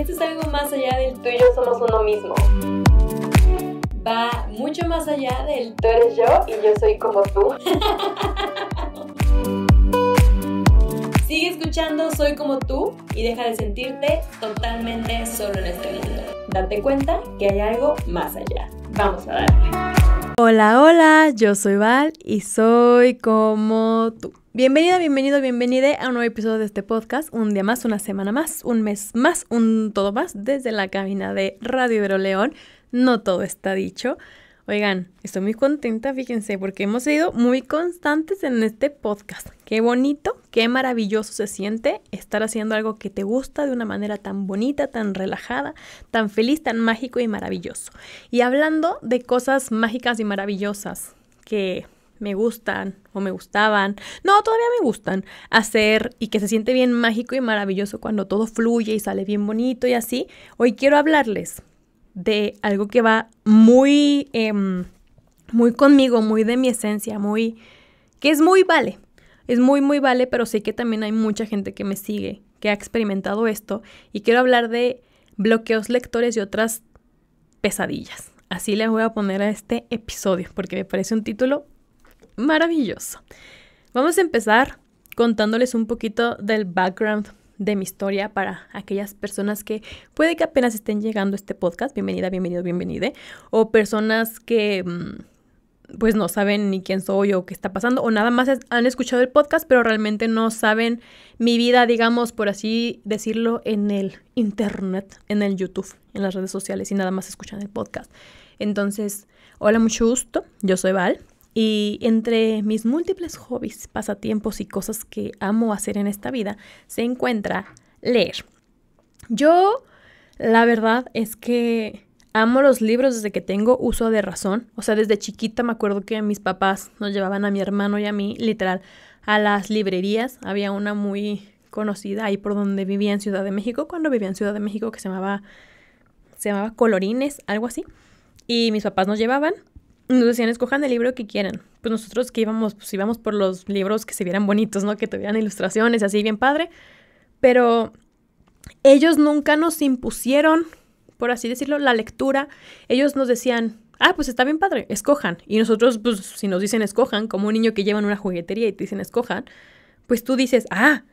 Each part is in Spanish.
Esto es algo más allá del tú y yo somos uno mismo. Va mucho más allá del tú eres yo y yo soy como tú. Sigue escuchando Soy como tú y deja de sentirte totalmente solo en este mundo. Date cuenta que hay algo más allá. Vamos a darle. Hola, hola, yo soy Val y soy como tú. Bienvenida, bienvenido, bienvenida a un nuevo episodio de este podcast. Un día más, una semana más, un mes más, un todo más desde la cabina de Radio de León. No todo está dicho. Oigan, estoy muy contenta, fíjense, porque hemos sido muy constantes en este podcast. Qué bonito, qué maravilloso se siente estar haciendo algo que te gusta de una manera tan bonita, tan relajada, tan feliz, tan mágico y maravilloso. Y hablando de cosas mágicas y maravillosas que me gustan o me gustaban, no, todavía me gustan, hacer y que se siente bien mágico y maravilloso cuando todo fluye y sale bien bonito y así, hoy quiero hablarles de algo que va muy, em, muy conmigo, muy de mi esencia, muy, que es muy vale, es muy, muy vale, pero sé que también hay mucha gente que me sigue, que ha experimentado esto y quiero hablar de bloqueos lectores y otras pesadillas. Así les voy a poner a este episodio porque me parece un título maravilloso. Vamos a empezar contándoles un poquito del background de mi historia para aquellas personas que puede que apenas estén llegando a este podcast, bienvenida, bienvenido, bienvenida o personas que mm, pues no saben ni quién soy o qué está pasando, o nada más han escuchado el podcast, pero realmente no saben mi vida, digamos, por así decirlo, en el Internet, en el YouTube, en las redes sociales, y nada más escuchan el podcast. Entonces, hola, mucho gusto, yo soy Val, y entre mis múltiples hobbies, pasatiempos y cosas que amo hacer en esta vida se encuentra leer. Yo, la verdad es que amo los libros desde que tengo uso de razón. O sea, desde chiquita me acuerdo que mis papás nos llevaban a mi hermano y a mí, literal, a las librerías. Había una muy conocida ahí por donde vivía en Ciudad de México, cuando vivía en Ciudad de México, que se llamaba, se llamaba Colorines, algo así. Y mis papás nos llevaban nos decían, escojan el libro que quieran. Pues nosotros que íbamos, pues íbamos por los libros que se vieran bonitos, ¿no? Que tuvieran ilustraciones, así bien padre. Pero ellos nunca nos impusieron, por así decirlo, la lectura. Ellos nos decían, ah, pues está bien padre, escojan. Y nosotros, pues si nos dicen escojan, como un niño que lleva en una juguetería y te dicen escojan, pues tú dices, ah,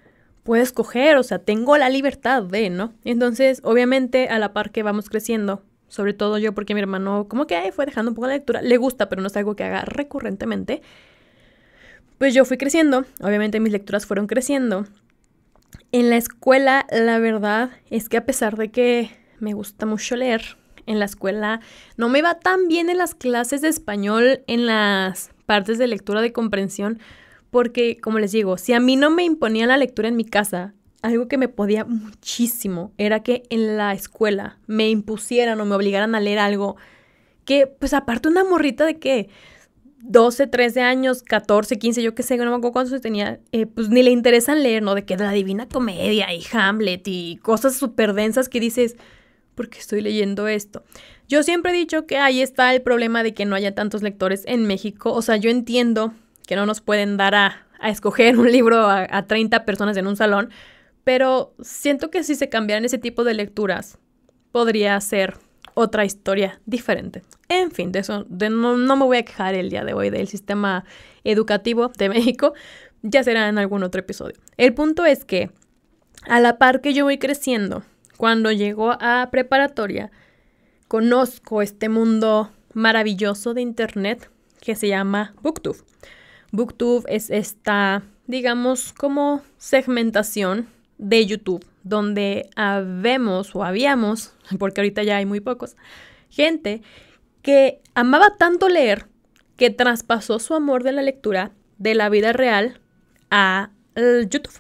puedo escoger, o sea, tengo la libertad de, ¿no? Entonces, obviamente, a la par que vamos creciendo, sobre todo yo, porque mi hermano, como que fue dejando un poco la lectura. Le gusta, pero no es algo que haga recurrentemente. Pues yo fui creciendo. Obviamente mis lecturas fueron creciendo. En la escuela, la verdad es que a pesar de que me gusta mucho leer, en la escuela no me va tan bien en las clases de español, en las partes de lectura de comprensión, porque, como les digo, si a mí no me imponía la lectura en mi casa, algo que me podía muchísimo era que en la escuela me impusieran o me obligaran a leer algo que, pues aparte una morrita de que 12, 13 años, 14, 15, yo qué sé, no me acuerdo cuántos tenía, eh, pues ni le interesan leer, ¿no? De que la Divina Comedia y Hamlet y cosas súper densas que dices, ¿por qué estoy leyendo esto? Yo siempre he dicho que ahí está el problema de que no haya tantos lectores en México. O sea, yo entiendo que no nos pueden dar a, escoger un libro a, a 30 personas en un salón, pero siento que si se cambiaran ese tipo de lecturas, podría ser otra historia diferente. En fin, de eso de no, no, me voy a quejar el día de hoy del sistema educativo de México. Ya será en algún otro episodio. El punto es que a la par que yo voy creciendo, cuando llego a preparatoria, conozco este mundo maravilloso de internet que se llama BookTube. BookTube es esta, digamos, como segmentación de YouTube, donde habemos o habíamos, porque ahorita ya hay muy pocos, gente que amaba tanto leer que traspasó su amor de la lectura de la vida real a eh, YouTube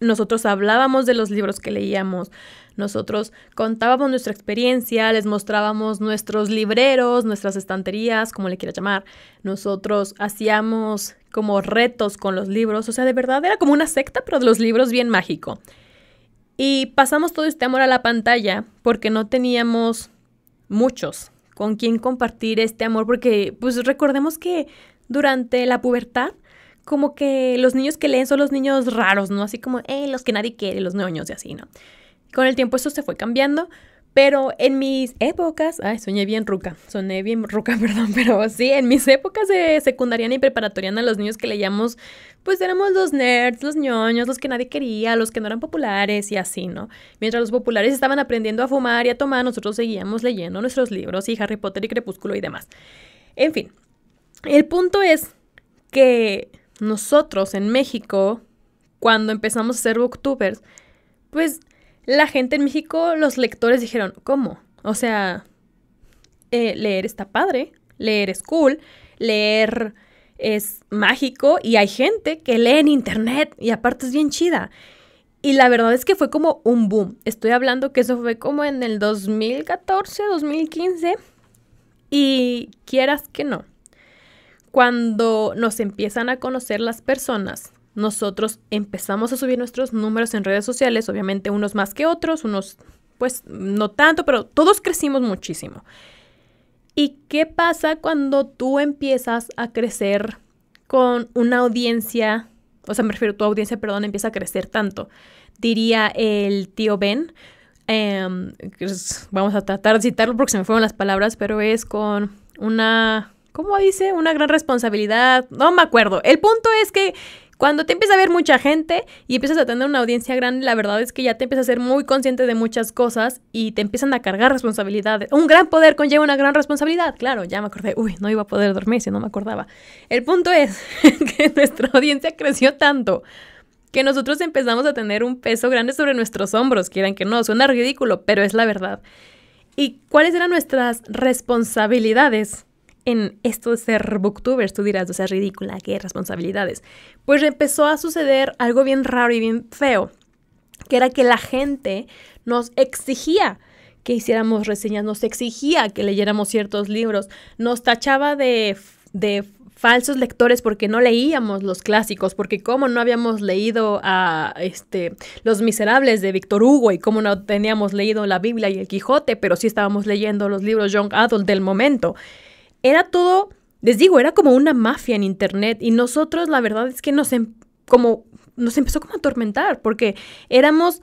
nosotros hablábamos de los libros que leíamos, nosotros contábamos nuestra experiencia, les mostrábamos nuestros libreros, nuestras estanterías, como le quiera llamar, nosotros hacíamos como retos con los libros, o sea, de verdad era como una secta, pero de los libros bien mágico. Y pasamos todo este amor a la pantalla porque no teníamos muchos con quien compartir este amor, porque pues recordemos que durante la pubertad como que los niños que leen son los niños raros, ¿no? Así como, eh, los que nadie quiere, los ñoños y así, ¿no? Con el tiempo eso se fue cambiando, pero en mis épocas, ay, soñé bien ruca, soñé bien ruca, perdón, pero sí, en mis épocas de secundaria y a los niños que leíamos, pues éramos los nerds, los ñoños, los que nadie quería, los que no eran populares y así, ¿no? Mientras los populares estaban aprendiendo a fumar y a tomar, nosotros seguíamos leyendo nuestros libros y Harry Potter y Crepúsculo y demás. En fin, el punto es que nosotros en México, cuando empezamos a ser booktubers, pues la gente en México, los lectores dijeron, ¿cómo? O sea, eh, leer está padre, leer es cool, leer es mágico y hay gente que lee en internet y aparte es bien chida. Y la verdad es que fue como un boom. Estoy hablando que eso fue como en el 2014, 2015 y quieras que no. Cuando nos empiezan a conocer las personas, nosotros empezamos a subir nuestros números en redes sociales, obviamente unos más que otros, unos pues no tanto, pero todos crecimos muchísimo. ¿Y qué pasa cuando tú empiezas a crecer con una audiencia? O sea, me refiero, a tu audiencia, perdón, empieza a crecer tanto. Diría el tío Ben, em, vamos a tratar de citarlo porque se me fueron las palabras, pero es con una ¿Cómo dice? Una gran responsabilidad. No me acuerdo. El punto es que cuando te empieza a ver mucha gente y empiezas a tener una audiencia grande, la verdad es que ya te empiezas a ser muy consciente de muchas cosas y te empiezan a cargar responsabilidades. Un gran poder conlleva una gran responsabilidad, claro, ya me acordé, uy, no iba a poder dormir si no me acordaba. El punto es que nuestra audiencia creció tanto que nosotros empezamos a tener un peso grande sobre nuestros hombros, quieran que no, suena ridículo, pero es la verdad. ¿Y cuáles eran nuestras responsabilidades? en esto de ser booktubers, tú dirás, o sea, ridícula, qué responsabilidades. Pues empezó a suceder algo bien raro y bien feo, que era que la gente nos exigía que hiciéramos reseñas, nos exigía que leyéramos ciertos libros, nos tachaba de, de falsos lectores porque no leíamos los clásicos, porque como no habíamos leído a este Los Miserables de Víctor Hugo y como no teníamos leído la Biblia y el Quijote, pero sí estábamos leyendo los libros Young Adult del momento era todo, les digo, era como una mafia en Internet y nosotros la verdad es que nos, em, como, nos empezó como a atormentar porque éramos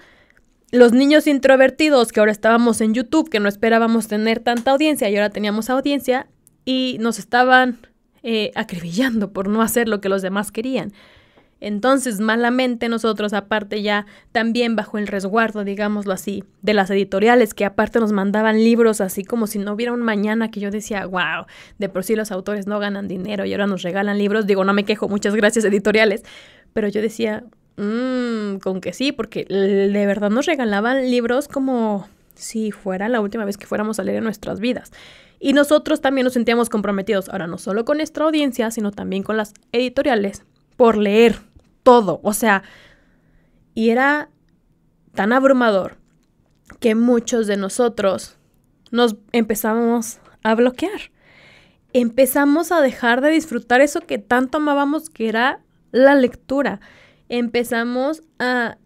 los niños introvertidos que ahora estábamos en YouTube, que no esperábamos tener tanta audiencia y ahora teníamos audiencia y nos estaban eh, acribillando por no hacer lo que los demás querían. Entonces, malamente nosotros, aparte ya también bajo el resguardo, digámoslo así, de las editoriales que aparte nos mandaban libros así como si no hubiera un mañana que yo decía, wow, de por sí los autores no ganan dinero y ahora nos regalan libros. Digo, no me quejo, muchas gracias editoriales, pero yo decía, mmm, con que sí, porque de verdad nos regalaban libros como si fuera la última vez que fuéramos a leer en nuestras vidas. Y nosotros también nos sentíamos comprometidos, ahora no solo con nuestra audiencia, sino también con las editoriales por leer todo, o sea, y era tan abrumador que muchos de nosotros nos empezamos a bloquear. Empezamos a dejar de disfrutar eso que tanto amábamos que era la lectura. Empezamos a...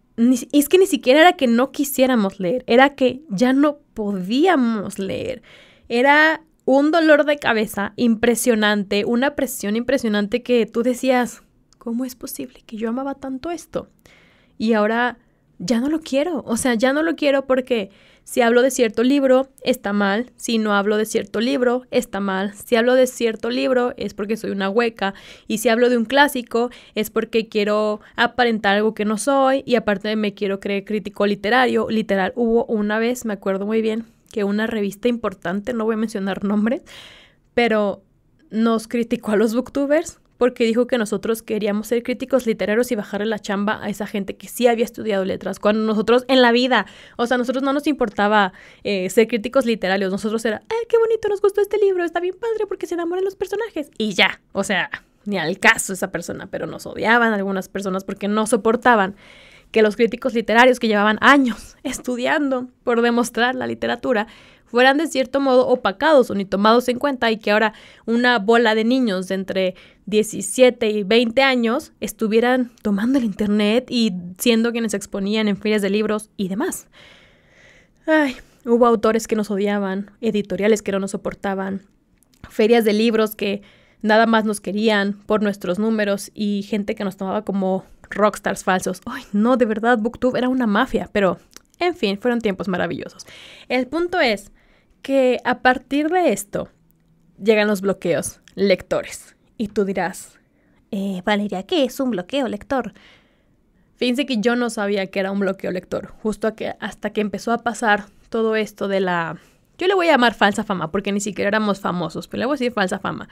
es que ni siquiera era que no quisiéramos leer, era que ya no podíamos leer. Era un dolor de cabeza impresionante, una presión impresionante que tú decías, ¿Cómo es posible que yo amaba tanto esto? Y ahora ya no lo quiero. O sea, ya no lo quiero porque si hablo de cierto libro, está mal. Si no hablo de cierto libro, está mal. Si hablo de cierto libro, es porque soy una hueca. Y si hablo de un clásico, es porque quiero aparentar algo que no soy. Y aparte me quiero creer crítico literario. Literal, hubo una vez, me acuerdo muy bien, que una revista importante, no voy a mencionar nombres, pero nos criticó a los booktubers porque dijo que nosotros queríamos ser críticos literarios y bajarle la chamba a esa gente que sí había estudiado letras, cuando nosotros en la vida, o sea, nosotros no nos importaba eh, ser críticos literarios, nosotros era, ¡ay, qué bonito, nos gustó este libro, está bien padre porque se enamoran los personajes! Y ya, o sea, ni al caso esa persona, pero nos odiaban algunas personas porque no soportaban que los críticos literarios que llevaban años estudiando por demostrar la literatura fueran de cierto modo opacados o ni tomados en cuenta y que ahora una bola de niños de entre 17 y 20 años estuvieran tomando el Internet y siendo quienes exponían en ferias de libros y demás. Ay, hubo autores que nos odiaban, editoriales que no nos soportaban, ferias de libros que nada más nos querían por nuestros números y gente que nos tomaba como rockstars falsos. Ay, no, de verdad, Booktube era una mafia, pero en fin, fueron tiempos maravillosos. El punto es que a partir de esto llegan los bloqueos lectores. Y tú dirás, eh, Valeria, ¿qué es un bloqueo lector? Fíjense que yo no sabía que era un bloqueo lector, justo hasta que empezó a pasar todo esto de la... Yo le voy a llamar falsa fama, porque ni siquiera éramos famosos, pero le voy a decir falsa fama.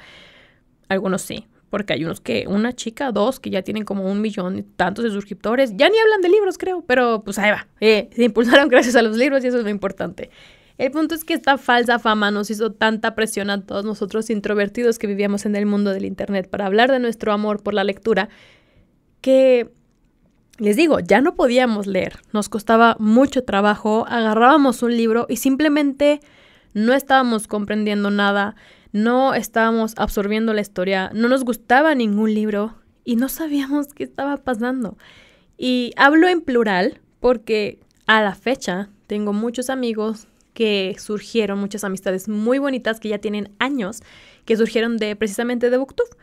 Algunos sí porque hay unos que, una chica, dos, que ya tienen como un millón y tantos de suscriptores, ya ni hablan de libros, creo, pero pues ahí va, eh, se impulsaron gracias a los libros y eso es lo importante. El punto es que esta falsa fama nos hizo tanta presión a todos nosotros introvertidos que vivíamos en el mundo del Internet para hablar de nuestro amor por la lectura, que les digo, ya no podíamos leer, nos costaba mucho trabajo, agarrábamos un libro y simplemente no estábamos comprendiendo nada, no estábamos absorbiendo la historia, no nos gustaba ningún libro y no sabíamos qué estaba pasando. Y hablo en plural porque a la fecha tengo muchos amigos que surgieron, muchas amistades muy bonitas que ya tienen años, que surgieron de precisamente de Booktube.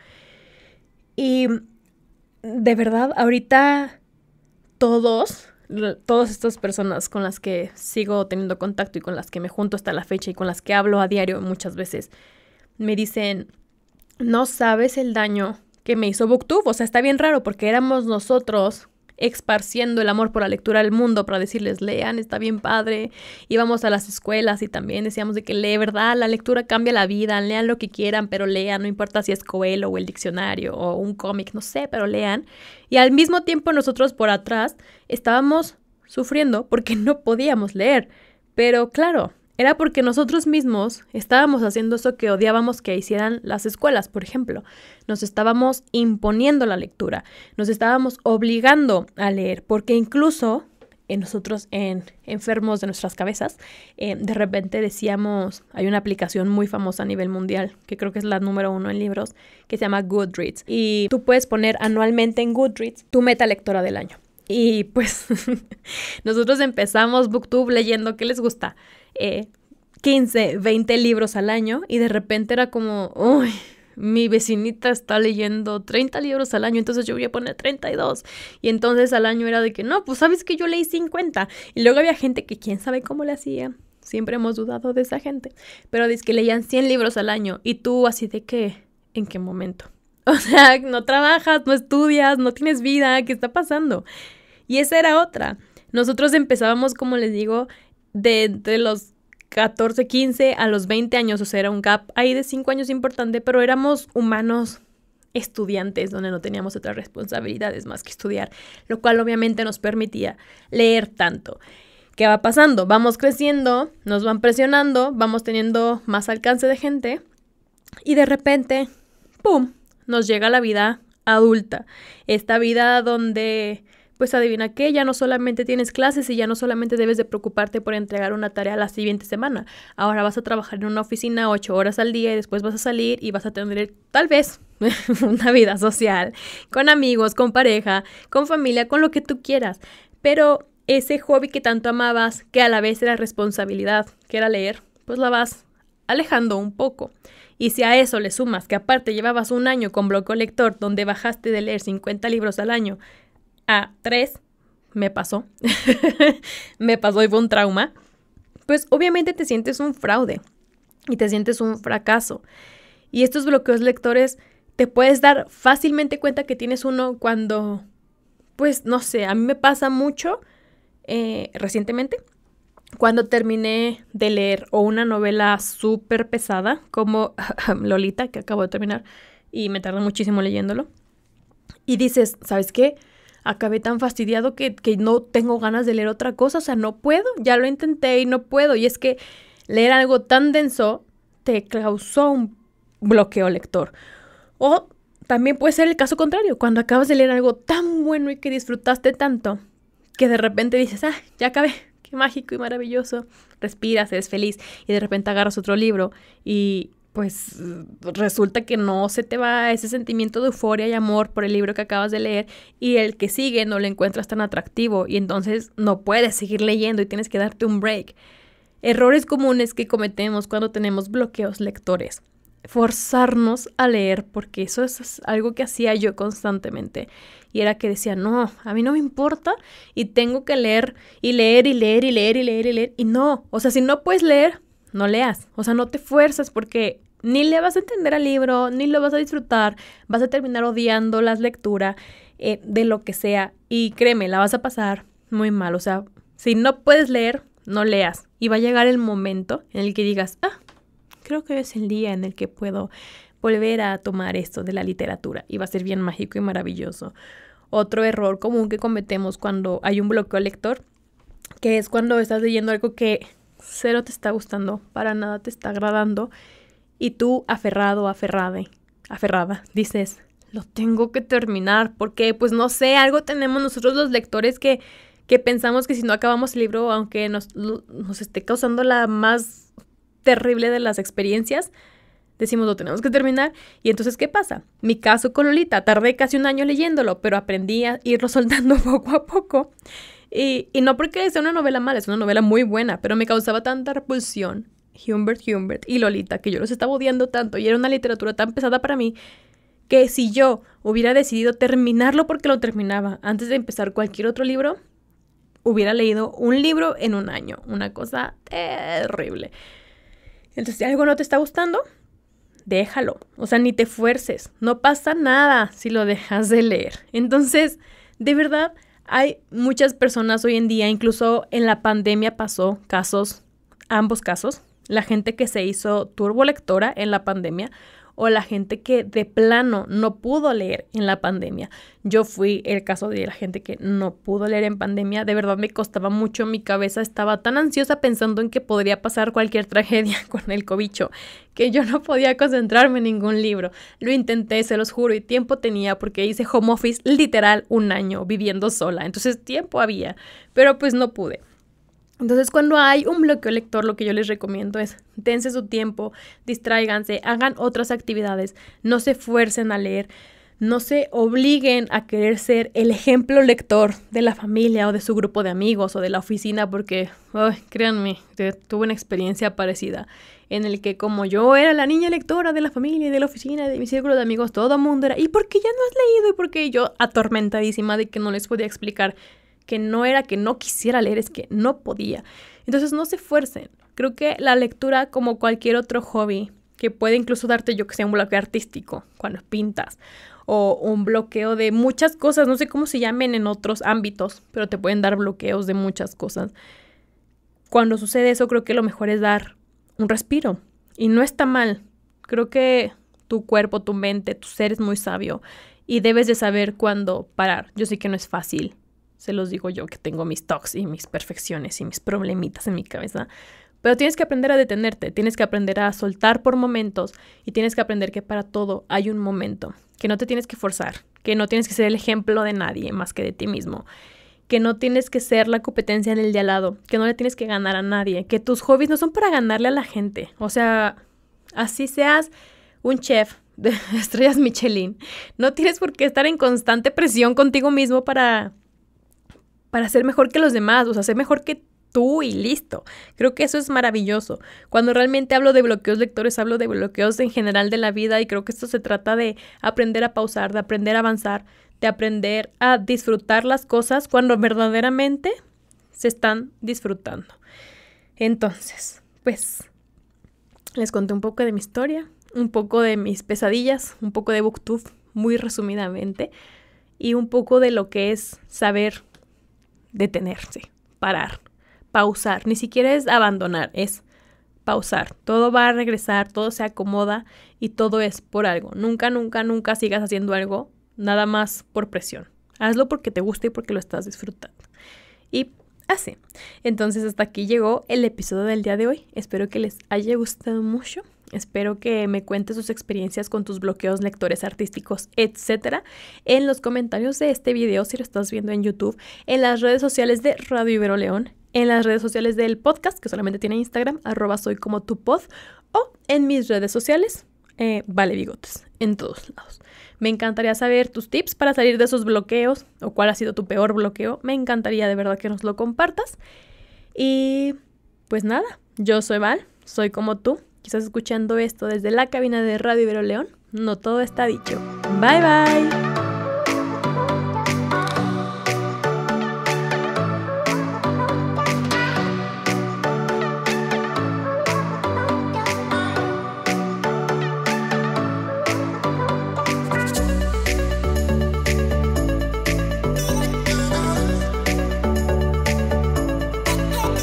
Y de verdad, ahorita todos, todas estas personas con las que sigo teniendo contacto y con las que me junto hasta la fecha y con las que hablo a diario muchas veces, me dicen, no sabes el daño que me hizo Booktube. O sea, está bien raro porque éramos nosotros esparciendo el amor por la lectura al mundo para decirles, lean, está bien padre. Íbamos a las escuelas y también decíamos de que lee, ¿verdad? La lectura cambia la vida, lean lo que quieran, pero lean, no importa si es Coelho o el diccionario o un cómic, no sé, pero lean. Y al mismo tiempo nosotros por atrás estábamos sufriendo porque no podíamos leer. Pero claro, era porque nosotros mismos estábamos haciendo eso que odiábamos que hicieran las escuelas, por ejemplo. Nos estábamos imponiendo la lectura, nos estábamos obligando a leer, porque incluso en nosotros en enfermos de nuestras cabezas, eh, de repente decíamos, hay una aplicación muy famosa a nivel mundial, que creo que es la número uno en libros, que se llama Goodreads. Y tú puedes poner anualmente en Goodreads tu meta lectora del año. Y pues nosotros empezamos BookTube leyendo qué les gusta 15, eh, 20 libros al año y de repente era como, uy, mi vecinita está leyendo 30 libros al año, entonces yo voy a poner 32. Y entonces al año era de que, no, pues sabes que yo leí 50. Y luego había gente que quién sabe cómo le hacía. Siempre hemos dudado de esa gente. Pero dice que leían 100 libros al año y tú así de qué? ¿en qué momento? O sea, no trabajas, no estudias, no tienes vida, ¿qué está pasando? Y esa era otra. Nosotros empezábamos, como les digo, de entre los 14, 15 a los 20 años, o sea, era un gap ahí de 5 años importante, pero éramos humanos estudiantes donde no teníamos otras responsabilidades más que estudiar, lo cual obviamente nos permitía leer tanto. ¿Qué va pasando? Vamos creciendo, nos van presionando, vamos teniendo más alcance de gente y de repente, ¡pum!, nos llega la vida adulta. Esta vida donde pues adivina qué, ya no solamente tienes clases y ya no solamente debes de preocuparte por entregar una tarea la siguiente semana. Ahora vas a trabajar en una oficina ocho horas al día y después vas a salir y vas a tener tal vez una vida social, con amigos, con pareja, con familia, con lo que tú quieras. Pero ese hobby que tanto amabas, que a la vez era responsabilidad, que era leer, pues la vas alejando un poco. Y si a eso le sumas que aparte llevabas un año con Bloco Lector, donde bajaste de leer 50 libros al año, a tres me pasó, me pasó y fue un trauma, pues obviamente te sientes un fraude y te sientes un fracaso. Y estos bloqueos lectores te puedes dar fácilmente cuenta que tienes uno cuando, pues no sé, a mí me pasa mucho eh, recientemente, cuando terminé de leer o una novela súper pesada como Lolita, que acabo de terminar y me tardé muchísimo leyéndolo, y dices, ¿sabes qué? acabé tan fastidiado que, no tengo ganas de leer otra cosa, o sea, no puedo, ya lo intenté y no puedo. Y es que leer algo tan denso te causó un bloqueo lector. O también puede ser el caso contrario, cuando acabas de leer algo tan bueno y que disfrutaste tanto, que de repente dices, ah, ya acabé, qué mágico y maravilloso. Respiras, eres feliz y de repente agarras otro libro y pues resulta que no se te va ese sentimiento de euforia y amor por el libro que acabas de leer y el que sigue no lo encuentras tan atractivo y entonces no puedes seguir leyendo y tienes que darte un break. Errores comunes que cometemos cuando tenemos bloqueos lectores. Forzarnos a leer, porque eso es algo que hacía yo constantemente. Y era que decía, no, a mí no me importa y tengo que leer y leer y leer y leer y leer y leer. Y no, o sea, si no puedes leer, no leas. O sea, no te fuerzas porque ni le vas a entender al libro, ni lo vas a disfrutar, vas a terminar odiando las lecturas eh, de lo que sea. Y créeme, la vas a pasar muy mal. O sea, si no puedes leer, no leas. Y va a llegar el momento en el que digas, ah, creo que es el día en el que puedo volver a tomar esto de la literatura y va a ser bien mágico y maravilloso. Otro error común que cometemos cuando hay un bloqueo lector, que es cuando estás leyendo algo que cero te está gustando, para nada te está agradando y tú, aferrado, aferrade, aferrada, dices, lo tengo que terminar, porque pues no sé, algo tenemos nosotros los lectores que, que pensamos que si no acabamos el libro, aunque nos, nos esté causando la más terrible de las experiencias, decimos lo tenemos que terminar. Y entonces, ¿qué pasa? Mi caso con Lolita, tardé casi un año leyéndolo, pero aprendí a irlo soltando poco a poco. Y, y no porque sea una novela mala, es una novela muy buena, pero me causaba tanta repulsión Humbert Humbert y Lolita, que yo los estaba odiando tanto y era una literatura tan pesada para mí, que si yo hubiera decidido terminarlo porque lo terminaba antes de empezar cualquier otro libro, hubiera leído un libro en un año, una cosa terrible. Entonces, si algo no te está gustando, déjalo, o sea, ni te fuerces, no pasa nada si lo dejas de leer. Entonces, de verdad, hay muchas personas hoy en día, incluso en la pandemia pasó casos, ambos casos, la gente que se hizo turbolectora en la pandemia o la gente que de plano no pudo leer en la pandemia. Yo fui el caso de la gente que no pudo leer en pandemia. De verdad me costaba mucho, mi cabeza estaba tan ansiosa pensando en que podría pasar cualquier tragedia con el cobicho, que yo no podía concentrarme en ningún libro. Lo intenté, se los juro, y tiempo tenía porque hice home office literal un año viviendo sola. Entonces tiempo había, pero pues no pude. Entonces, cuando hay un bloqueo lector, lo que yo les recomiendo es dense su tiempo, distráiganse, hagan otras actividades, no se fuercen a leer, no se obliguen a querer ser el ejemplo lector de la familia o de su grupo de amigos o de la oficina, porque créanme, tuve una experiencia parecida en el que como yo era la niña lectora de la familia, y de la oficina, de mi círculo de amigos, todo el mundo era, ¿y por qué ya no has leído? Y porque yo atormentadísima de que no les podía explicar que no era que no quisiera leer, es que no podía. Entonces no se fuercen. Creo que la lectura, como cualquier otro hobby, que puede incluso darte, yo que sea un bloqueo artístico cuando pintas, o un bloqueo de muchas cosas, no sé cómo se llamen en otros ámbitos, pero te pueden dar bloqueos de muchas cosas. Cuando sucede eso, creo que lo mejor es dar un respiro. Y no está mal. Creo que tu cuerpo, tu mente, tu ser es muy sabio y debes de saber cuándo parar. Yo sé que no es fácil, se los digo yo que tengo mis talks y mis perfecciones y mis problemitas en mi cabeza. Pero tienes que aprender a detenerte, tienes que aprender a soltar por momentos y tienes que aprender que para todo hay un momento, que no te tienes que forzar, que no tienes que ser el ejemplo de nadie más que de ti mismo, que no tienes que ser la competencia en el de al lado, que no le tienes que ganar a nadie, que tus hobbies no son para ganarle a la gente. O sea, así seas un chef de estrellas Michelin, no tienes por qué estar en constante presión contigo mismo para para ser mejor que los demás, o sea, ser mejor que tú y listo. Creo que eso es maravilloso. Cuando realmente hablo de bloqueos lectores, hablo de bloqueos en general de la vida y creo que esto se trata de aprender a pausar, de aprender a avanzar, de aprender a disfrutar las cosas cuando verdaderamente se están disfrutando. Entonces, pues les conté un poco de mi historia, un poco de mis pesadillas, un poco de booktube, muy resumidamente, y un poco de lo que es saber detenerse, parar, pausar. Ni siquiera es abandonar, es pausar. Todo va a regresar, todo se acomoda y todo es por algo. Nunca, nunca, nunca sigas haciendo algo nada más por presión. Hazlo porque te gusta y porque lo estás disfrutando. Y así. Entonces hasta aquí llegó el episodio del día de hoy. Espero que les haya gustado mucho. Espero que me cuentes sus experiencias con tus bloqueos, lectores artísticos, etcétera, en los comentarios de este video si lo estás viendo en YouTube, en las redes sociales de Radio Ibero León, en las redes sociales del podcast, que solamente tiene Instagram, arroba soy como tu pod, o en mis redes sociales, eh, vale bigotes, en todos lados. Me encantaría saber tus tips para salir de esos bloqueos o cuál ha sido tu peor bloqueo. Me encantaría de verdad que nos lo compartas. Y pues nada, yo soy Val, soy como tú quizás escuchando esto desde la cabina de Radio Ibero León, no todo está dicho. Bye bye.